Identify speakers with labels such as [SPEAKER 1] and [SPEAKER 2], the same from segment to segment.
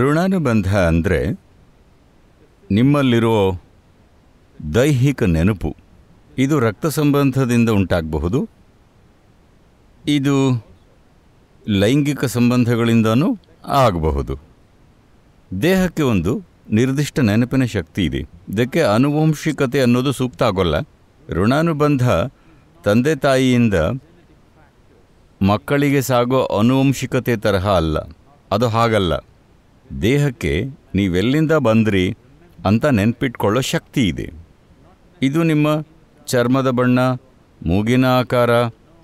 [SPEAKER 1] ಋಣಾನುಬಂಧ ಅಂದರೆ ನಿಮ್ಮಲ್ಲಿರೋ ದೈಹಿಕ ನೆನಪು ಇದು ರಕ್ತ ಸಂಬಂಧದಿಂದ ಉಂಟಾಗಬಹುದು ಇದು ಲೈಂಗಿಕ ಸಂಬಂಧಗಳಿಂದನೂ ಆಗಬಹುದು ದೇಹಕ್ಕೆ ಒಂದು ನಿರ್ದಿಷ್ಟ ನೆನಪಿನ ಶಕ್ತಿ ಇದೆ ಇದಕ್ಕೆ ಅನುವಂಶಿಕತೆ ಅನ್ನೋದು ಸೂಕ್ತ ಆಗೋಲ್ಲ ಋಣಾನುಬಂಧ ತಂದೆ ತಾಯಿಯಿಂದ ಮಕ್ಕಳಿಗೆ ಸಾಗೋ ಅನುವಂಶಿಕತೆ ತರಹ ಅಲ್ಲ ಅದು ಹಾಗಲ್ಲ ದೇಹಕ್ಕೆ ನೀವೆಲ್ಲಿಂದ ಬಂದ್ರಿ ಅಂತ ನೆನ್ಪಿಟ್ಕೊಳ್ಳೋ ಶಕ್ತಿ ಇದೆ ಇದು ನಿಮ್ಮ ಚರ್ಮದ ಬಣ್ಣ ಮೂಗಿನ ಆಕಾರ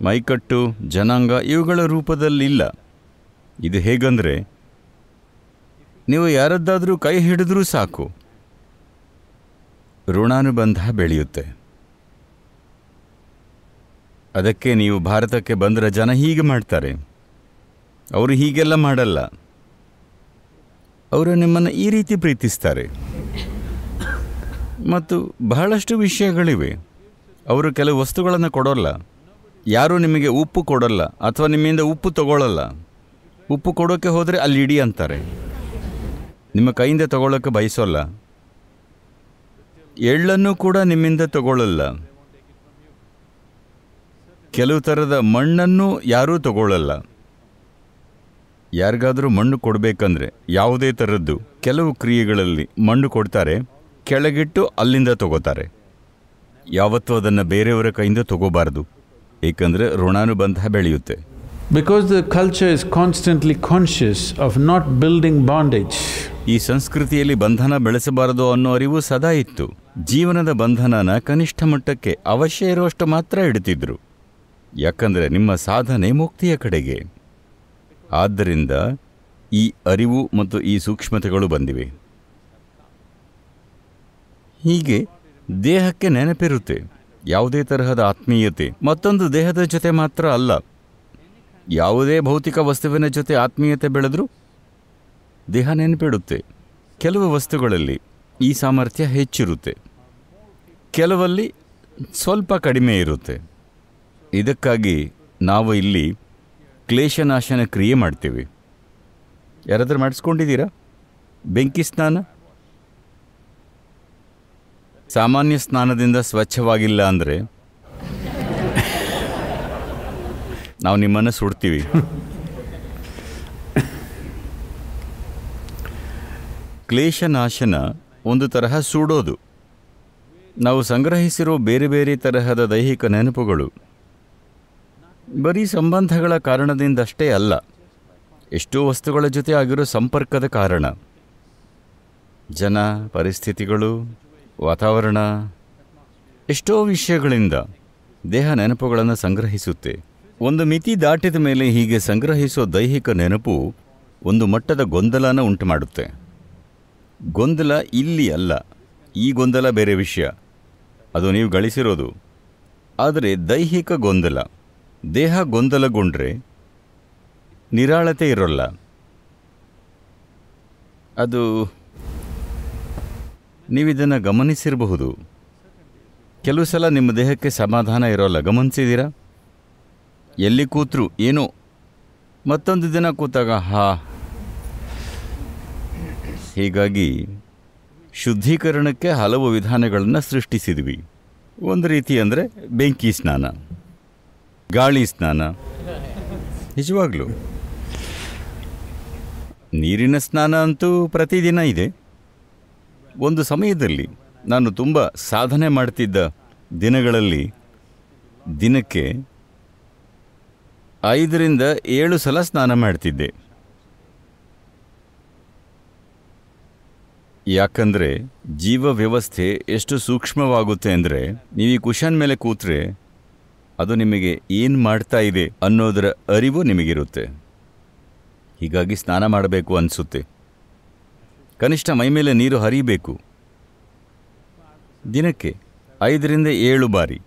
[SPEAKER 1] ಮೈಕಟ್ಟು ಜನಾಂಗ ಇವುಗಳ ರೂಪದಲ್ಲಿಲ್ಲ ಇದು ಹೇಗಂದರೆ ನೀವು ಯಾರದ್ದಾದರೂ ಕೈ ಹಿಡಿದ್ರೂ ಸಾಕು ಋಣಾನುಬಂಧ ಬೆಳೆಯುತ್ತೆ ಅದಕ್ಕೆ ನೀವು ಭಾರತಕ್ಕೆ ಬಂದರೆ ಜನ ಹೀಗೆ ಮಾಡ್ತಾರೆ ಅವರು ಹೀಗೆಲ್ಲ ಮಾಡಲ್ಲ ಅವರು ನಿಮ್ಮನ್ನು ಈ ರೀತಿ ಪ್ರೀತಿಸ್ತಾರೆ ಮತ್ತು ಬಹಳಷ್ಟು ವಿಷಯಗಳಿವೆ ಅವರು ಕೆಲವು ವಸ್ತುಗಳನ್ನು ಕೊಡೋಲ್ಲ ಯಾರೂ ನಿಮಗೆ ಉಪ್ಪು ಕೊಡೋಲ್ಲ ಅಥವಾ ನಿಮ್ಮಿಂದ ಉಪ್ಪು ತಗೊಳ್ಳಲ್ಲ ಉಪ್ಪು ಕೊಡೋಕ್ಕೆ ಹೋದರೆ ಅಲ್ಲಿ ಇಡಿ ಅಂತಾರೆ ನಿಮ್ಮ ಕೈಯಿಂದ ತಗೊಳ್ಳೋಕ್ಕೆ ಬಯಸೋಲ್ಲ ಎಳ್ಳನ್ನು ಕೂಡ ನಿಮ್ಮಿಂದ ತಗೊಳ್ಳಲ್ಲ ಕೆಲವು ಥರದ ಮಣ್ಣನ್ನು ಯಾರೂ ತಗೊಳ್ಳಲ್ಲ ಯಾರಿಗಾದರೂ ಮಣ್ಣು ಕೊಡಬೇಕಂದ್ರೆ ಯಾವುದೇ ಥರದ್ದು ಕೆಲವು ಕ್ರಿಯೆಗಳಲ್ಲಿ ಮಣ್ಣು ಕೊಡ್ತಾರೆ ಕೆಳಗಿಟ್ಟು ಅಲ್ಲಿಂದ ತಗೋತಾರೆ ಯಾವತ್ತೂ ಅದನ್ನು ಬೇರೆಯವರ ಕೈಯಿಂದ ತಗೋಬಾರದು ಏಕೆಂದರೆ ಋಣಾನುಬಂಧ ಬೆಳೆಯುತ್ತೆ because the culture is constantly conscious of not building bondage ಈ ಸಂಸ್ಕೃತಿಯಲ್ಲಿ ಬಂಧನ ಬೆಳೆಸಬಾರದು ಅನ್ನೋ ಅರಿವು ಸದಾ ಇತ್ತು ಜೀವನದ ಬಂಧನನ ಕನಿಷ್ಠ ಮಟ್ಟಕ್ಕೆ ಅವಶ್ಯ ಇರುವಷ್ಟು ಮಾತ್ರ ಇಡ್ತಿದ್ರು ಯಾಕಂದರೆ ನಿಮ್ಮ ಸಾಧನೆ ಮುಕ್ತಿಯ ಕಡೆಗೆ ಆದ್ದರಿಂದ ಈ ಅರಿವು ಮತ್ತು ಈ ಸೂಕ್ಷ್ಮತೆಗಳು ಬಂದಿವೆ ಹೀಗೆ ದೇಹಕ್ಕೆ ನೆನಪಿರುತ್ತೆ ಯಾವುದೇ ತರಹದ ಆತ್ಮೀಯತೆ ಮತ್ತೊಂದು ದೇಹದ ಜೊತೆ ಮಾತ್ರ ಅಲ್ಲ ಯಾವುದೇ ಭೌತಿಕ ವಸ್ತುವಿನ ಜೊತೆ ಆತ್ಮೀಯತೆ ಬೆಳೆದರೂ ದೇಹ ನೆನಪಿಡುತ್ತೆ ಕೆಲವು ವಸ್ತುಗಳಲ್ಲಿ ಈ ಸಾಮರ್ಥ್ಯ ಹೆಚ್ಚಿರುತ್ತೆ ಕೆಲವಲ್ಲಿ ಸ್ವಲ್ಪ ಕಡಿಮೆ ಇರುತ್ತೆ ಇದಕ್ಕಾಗಿ ನಾವು ಇಲ್ಲಿ ಕ್ಲೇಶನಾಶನ ಕ್ರಿಯೆ ಮಾಡ್ತೀವಿ ಯಾರಾದರೂ ಮಾಡಿಸ್ಕೊಂಡಿದ್ದೀರಾ ಬೆಂಕಿ ಸ್ನಾನ ಸಾಮಾನ್ಯ ಸ್ನಾನದಿಂದ ಸ್ವಚ್ಛವಾಗಿಲ್ಲ ಅಂದರೆ ನಾವು ನಿಮ್ಮನ್ನು ಸುಡ್ತೀವಿ ಕ್ಲೇಶನಾಶನ ಒಂದು ತರಹ ಸುಡೋದು ನಾವು ಸಂಗ್ರಹಿಸಿರೋ ಬೇರೆ ಬೇರೆ ತರಹದ ದೈಹಿಕ ನೆನಪುಗಳು ಬರೀ ಸಂಬಂಧಗಳ ಕಾರಣದಿಂದಷ್ಟೇ ಅಲ್ಲ ಎಷ್ಟೋ ವಸ್ತುಗಳ ಜೊತೆ ಆಗಿರೋ ಸಂಪರ್ಕದ ಕಾರಣ ಜನ ಪರಿಸ್ಥಿತಿಗಳು ವಾತಾವರಣ ಎಷ್ಟೋ ವಿಷಯಗಳಿಂದ ದೇಹ ನೆನಪುಗಳನ್ನು ಸಂಗ್ರಹಿಸುತ್ತೆ ಒಂದು ಮಿತಿ ದಾಟಿದ ಮೇಲೆ ಹೀಗೆ ಸಂಗ್ರಹಿಸೋ ದೈಹಿಕ ನೆನಪು ಒಂದು ಮಟ್ಟದ ಗೊಂದಲನ ಉಂಟು ಮಾಡುತ್ತೆ ಗೊಂದಲ ಇಲ್ಲಿ ಅಲ್ಲ ಈ ಗೊಂದಲ ಬೇರೆ ವಿಷಯ ಅದು ನೀವು ಗಳಿಸಿರೋದು ಆದರೆ ದೈಹಿಕ ಗೊಂದಲ ದೇಹ ಗೊಂದಲಗೊಂಡ್ರೆ ನಿರಾಳತೆ ಇರೋಲ್ಲ ಅದು ನೀವಿದನ್ನು ಗಮನಿಸಿರಬಹುದು ಕೆಲವು ಸಲ ನಿಮ್ಮ ದೇಹಕ್ಕೆ ಸಮಾಧಾನ ಇರೋಲ್ಲ ಗಮನಿಸಿದ್ದೀರಾ ಎಲ್ಲಿ ಕೂತರು ಏನೋ ಮತ್ತೊಂದು ದಿನ ಕೂತಾಗ ಹಾ ಹೀಗಾಗಿ ಶುದ್ಧೀಕರಣಕ್ಕೆ ಹಲವು ವಿಧಾನಗಳನ್ನು ಸೃಷ್ಟಿಸಿದ್ವಿ ಒಂದು ರೀತಿ ಅಂದರೆ ಬೆಂಕಿ ಸ್ನಾನ ಗಾಳಿ ಸ್ನಾನ ನಿಜವಾಗ್ಲು ನೀರಿನ ಸ್ನಾನ ಅಂತೂ ಪ್ರತಿದಿನ ಇದೆ ಒಂದು ಸಮಯದಲ್ಲಿ ನಾನು ತುಂಬ ಸಾಧನೆ ಮಾಡ್ತಿದ್ದ ದಿನಗಳಲ್ಲಿ ದಿನಕ್ಕೆ ಐದರಿಂದ ಏಳು ಸಲ ಸ್ನಾನ ಮಾಡ್ತಿದ್ದೆ ಯಾಕಂದರೆ ಜೀವ ವ್ಯವಸ್ಥೆ ಎಷ್ಟು ಸೂಕ್ಷ್ಮವಾಗುತ್ತೆ ಅಂದರೆ ನೀವು ಈ ಕುಶನ್ ಮೇಲೆ ಕೂತ್ರೆ ಅದು ನಿಮಗೆ ಏನು ಮಾಡ್ತಾ ಇದೆ ಅನ್ನೋದರ ಅರಿವು ನಿಮಗಿರುತ್ತೆ ಹೀಗಾಗಿ ಸ್ನಾನ ಮಾಡಬೇಕು ಅನಿಸುತ್ತೆ ಕನಿಷ್ಠ ಮೈಮೇಲೆ ನೀರು ಹರಿಬೇಕು ದಿನಕ್ಕೆ ಐದರಿಂದ ಏಳು ಬಾರಿ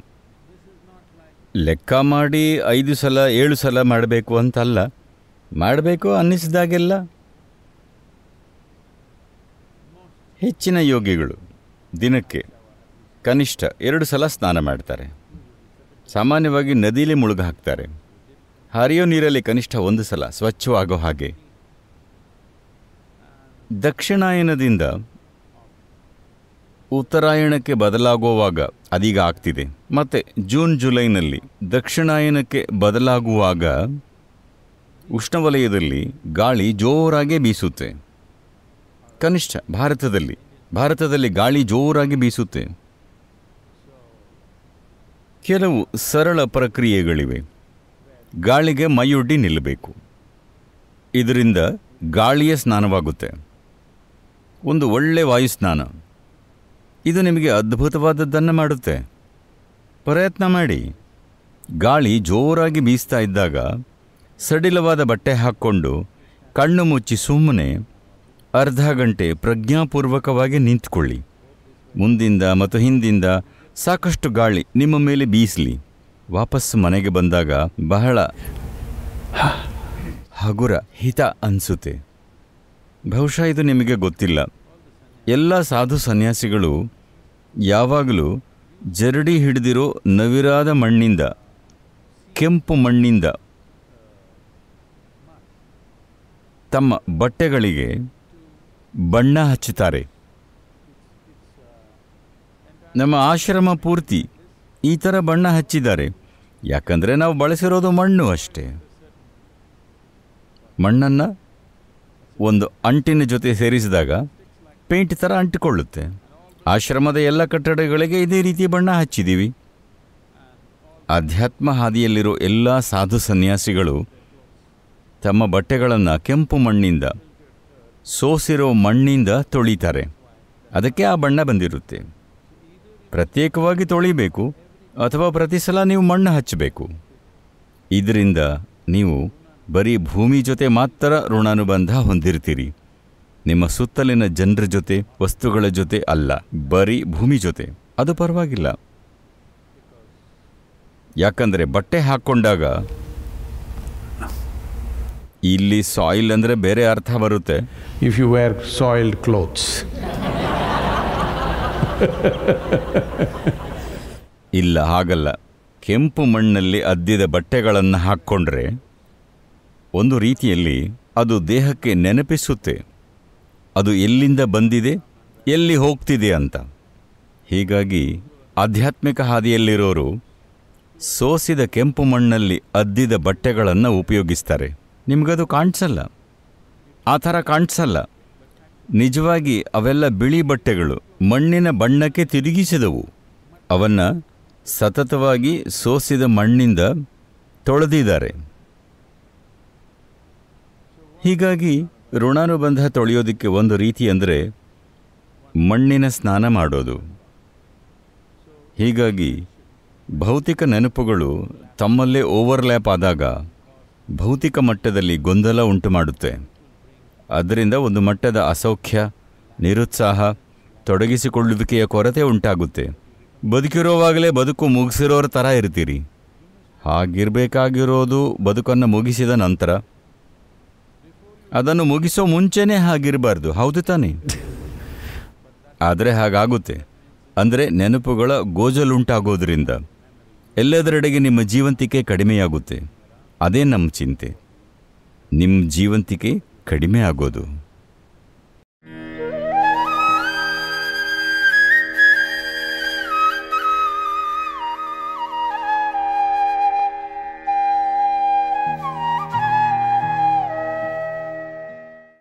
[SPEAKER 1] ಲೆಕ್ಕ ಮಾಡಿ ಐದು ಸಲ ಏಳು ಸಲ ಮಾಡಬೇಕು ಅಂತಲ್ಲ ಮಾಡಬೇಕು ಅನ್ನಿಸಿದಾಗೆಲ್ಲ ಹೆಚ್ಚಿನ ಯೋಗಿಗಳು ದಿನಕ್ಕೆ ಕನಿಷ್ಠ ಎರಡು ಸಲ ಸ್ನಾನ ಮಾಡ್ತಾರೆ ಸಾಮಾನ್ಯವಾಗಿ ನದಿಲಿ ಮುಳುಗ ಹಾಕ್ತಾರೆ ಹರಿಯೋ ನೀರಲ್ಲಿ ಕನಿಷ್ಠ ಒಂದು ಸಲ ಸ್ವಚ್ಛವಾಗೋ ಹಾಗೆ ದಕ್ಷಿಣಾಯನದಿಂದ ಉತ್ತರಾಯಣಕ್ಕೆ ಬದಲಾಗುವಾಗ ಅದೀಗ ಆಗ್ತಿದೆ ಮತ್ತು ಜೂನ್ ಜುಲೈನಲ್ಲಿ ದಕ್ಷಿಣಾಯನಕ್ಕೆ ಬದಲಾಗುವಾಗ ಉಷ್ಣವಲಯದಲ್ಲಿ ಗಾಳಿ ಜೋರಾಗಿ ಬೀಸುತ್ತೆ ಕನಿಷ್ಠ ಭಾರತದಲ್ಲಿ ಭಾರತದಲ್ಲಿ ಗಾಳಿ ಜೋರಾಗಿ ಬೀಸುತ್ತೆ ಕೆಲವು ಸರಳ ಪ್ರಕ್ರಿಯೆಗಳಿವೆ ಗಾಳಿಗೆ ಮೈಯೊಡ್ಡಿ ನಿಲ್ಲಬೇಕು ಇದರಿಂದ ಗಾಳಿಯ ಸ್ನಾನವಾಗುತ್ತೆ ಒಂದು ಒಳ್ಳೆ ವಾಯು ಸ್ನಾನ ಇದು ನಿಮಗೆ ಅದ್ಭುತವಾದದ್ದನ್ನು ಮಾಡುತ್ತೆ ಪ್ರಯತ್ನ ಮಾಡಿ ಗಾಳಿ ಜೋರಾಗಿ ಬೀಸ್ತಾ ಇದ್ದಾಗ ಸಡಿಲವಾದ ಬಟ್ಟೆ ಹಾಕ್ಕೊಂಡು ಕಣ್ಣು ಮುಚ್ಚಿ ಸುಮ್ಮನೆ ಅರ್ಧ ಗಂಟೆ ಪ್ರಜ್ಞಾಪೂರ್ವಕವಾಗಿ ನಿಂತ್ಕೊಳ್ಳಿ ಮುಂದಿಂದ ಮತ್ತು ಹಿಂದಿಂದ ಸಾಕಷ್ಟು ಗಾಳಿ ನಿಮ್ಮ ಮೇಲೆ ಬೀಸಲಿ ವಾಪಸ್ಸು ಮನೆಗೆ ಬಂದಾಗ ಬಹಳ ಹಗುರ ಹಿತ ಅನಿಸುತ್ತೆ ಬಹುಶಃ ಇದು ನಿಮಗೆ ಗೊತ್ತಿಲ್ಲ ಎಲ್ಲ ಸಾಧು ಸನ್ಯಾಸಿಗಳು ಯಾವಾಗಲೂ ಜರಡಿ ಹಿಡಿದಿರೋ ನವಿರಾದ ಮಣ್ಣಿಂದ ಕೆಂಪು ಮಣ್ಣಿಂದ ತಮ್ಮ ಬಟ್ಟೆಗಳಿಗೆ ಬಣ್ಣ ಹಚ್ಚುತ್ತಾರೆ ನಮ್ಮ ಆಶ್ರಮ ಪೂರ್ತಿ ಈ ಥರ ಬಣ್ಣ ಹಚ್ಚಿದ್ದಾರೆ ಯಾಕಂದರೆ ನಾವು ಬಳಸಿರೋದು ಮಣ್ಣು ಅಷ್ಟೇ ಮಣ್ಣನ್ನು ಒಂದು ಅಂಟಿನ ಜೊತೆ ಸೇರಿಸಿದಾಗ ಪೇಂಟ್ ಥರ ಅಂಟಿಕೊಳ್ಳುತ್ತೆ ಆಶ್ರಮದ ಎಲ್ಲ ಕಟ್ಟಡಗಳಿಗೆ ಇದೇ ರೀತಿ ಬಣ್ಣ ಹಚ್ಚಿದ್ದೀವಿ ಆಧ್ಯಾತ್ಮ ಹಾದಿಯಲ್ಲಿರೋ ಎಲ್ಲ ಸಾಧು ಸನ್ಯಾಸಿಗಳು ತಮ್ಮ ಬಟ್ಟೆಗಳನ್ನು ಕೆಂಪು ಮಣ್ಣಿಂದ ಸೋಸಿರೋ ಮಣ್ಣಿಂದ ತೊಳಿತಾರೆ ಅದಕ್ಕೆ ಆ ಬಣ್ಣ ಬಂದಿರುತ್ತೆ ಪ್ರತ್ಯೇಕವಾಗಿ ತೊಳಿಬೇಕು ಅಥವಾ ಪ್ರತಿ ಸಲ ನೀವು ಮಣ್ಣು ಹಚ್ಚಬೇಕು ಇದರಿಂದ ನೀವು ಬರೀ ಭೂಮಿ ಜೊತೆ ಮಾತ್ರ ಋಣಾನುಬಂಧ ಹೊಂದಿರ್ತೀರಿ ನಿಮ್ಮ ಸುತ್ತಲಿನ ಜನರ ಜೊತೆ ವಸ್ತುಗಳ ಜೊತೆ ಅಲ್ಲ ಬರೀ ಭೂಮಿ ಜೊತೆ ಅದು ಪರವಾಗಿಲ್ಲ ಯಾಕಂದರೆ ಬಟ್ಟೆ ಹಾಕ್ಕೊಂಡಾಗ ಇಲ್ಲಿ ಸಾಯಿಲ್ ಅಂದರೆ ಬೇರೆ ಅರ್ಥ ಬರುತ್ತೆ if you wear soiled clothes ಇಲ್ಲ ಹಾಗಲ್ಲ ಕೆಂಪು ಮಣ್ಣಲ್ಲಿ ಅದ್ದಿದ ಬಟ್ಟೆಗಳನ್ನು ಹಾಕ್ಕೊಂಡ್ರೆ ಒಂದು ರೀತಿಯಲ್ಲಿ ಅದು ದೇಹಕ್ಕೆ ನೆನಪಿಸುತ್ತೆ ಅದು ಎಲ್ಲಿಂದ ಬಂದಿದೆ ಎಲ್ಲಿ ಹೋಗ್ತಿದೆ ಅಂತ ಹೀಗಾಗಿ ಆಧ್ಯಾತ್ಮಿಕ ಹಾದಿಯಲ್ಲಿರೋರು ಸೋಸಿದ ಕೆಂಪು ಮಣ್ಣಲ್ಲಿ ಅದ್ದಿದ ಬಟ್ಟೆಗಳನ್ನು ಉಪಯೋಗಿಸ್ತಾರೆ ನಿಮಗದು ಕಾಣಿಸಲ್ಲ ಆ ಥರ ಕಾಣಿಸಲ್ಲ ನಿಜವಾಗಿ ಅವೆಲ್ಲ ಬಿಳಿ ಬಟ್ಟೆಗಳು ಮಣ್ಣಿನ ಬಣ್ಣಕ್ಕೆ ತಿರುಗಿಸಿದವು ಅವನ್ನು ಸತತವಾಗಿ ಸೋಸಿದ ಮಣ್ಣಿಂದ ತೊಳೆದಿದ್ದಾರೆ ಹೀಗಾಗಿ ಋಣಾನುಬಂಧ ತೊಳೆಯೋದಕ್ಕೆ ಒಂದು ರೀತಿ ಅಂದರೆ ಮಣ್ಣಿನ ಸ್ನಾನ ಮಾಡೋದು ಹೀಗಾಗಿ ಭೌತಿಕ ನೆನಪುಗಳು ತಮ್ಮಲ್ಲೇ ಓವರ್ಲ್ಯಾಪ್ ಆದಾಗ ಭೌತಿಕ ಮಟ್ಟದಲ್ಲಿ ಗೊಂದಲ ಉಂಟು ಮಾಡುತ್ತೆ ಅದರಿಂದ ಒಂದು ಮಟ್ಟದ ಅಸೌಖ್ಯ ನಿರುತ್ಸಾಹ ತೊಡಗಿಸಿಕೊಳ್ಳುವಿಕೆಯ ಕೊರತೆ ಉಂಟಾಗುತ್ತೆ ಬದುಕಿರೋವಾಗಲೇ ಬದುಕು ಮುಗಿಸಿರೋರ ಥರ ಇರ್ತೀರಿ ಹಾಗಿರಬೇಕಾಗಿರೋದು ಬದುಕನ್ನು ಮುಗಿಸಿದ ನಂತರ ಅದನ್ನು ಮುಗಿಸೋ ಮುಂಚೆನೇ ಹಾಗಿರಬಾರ್ದು ಹೌದು ತಾನೆ ಆದರೆ ಹಾಗಾಗುತ್ತೆ ಅಂದರೆ ನೆನಪುಗಳ ಗೋಜಲುಂಟಾಗೋದ್ರಿಂದ ಎಲ್ಲದರೆಡೆಗೆ ನಿಮ್ಮ ಜೀವಂತಿಕೆ ಕಡಿಮೆಯಾಗುತ್ತೆ ಅದೇ ನಮ್ಮ ಚಿಂತೆ ನಿಮ್ಮ ಜೀವಂತಿಕೆ ಕಡಿಮೆ ಆಗೋದು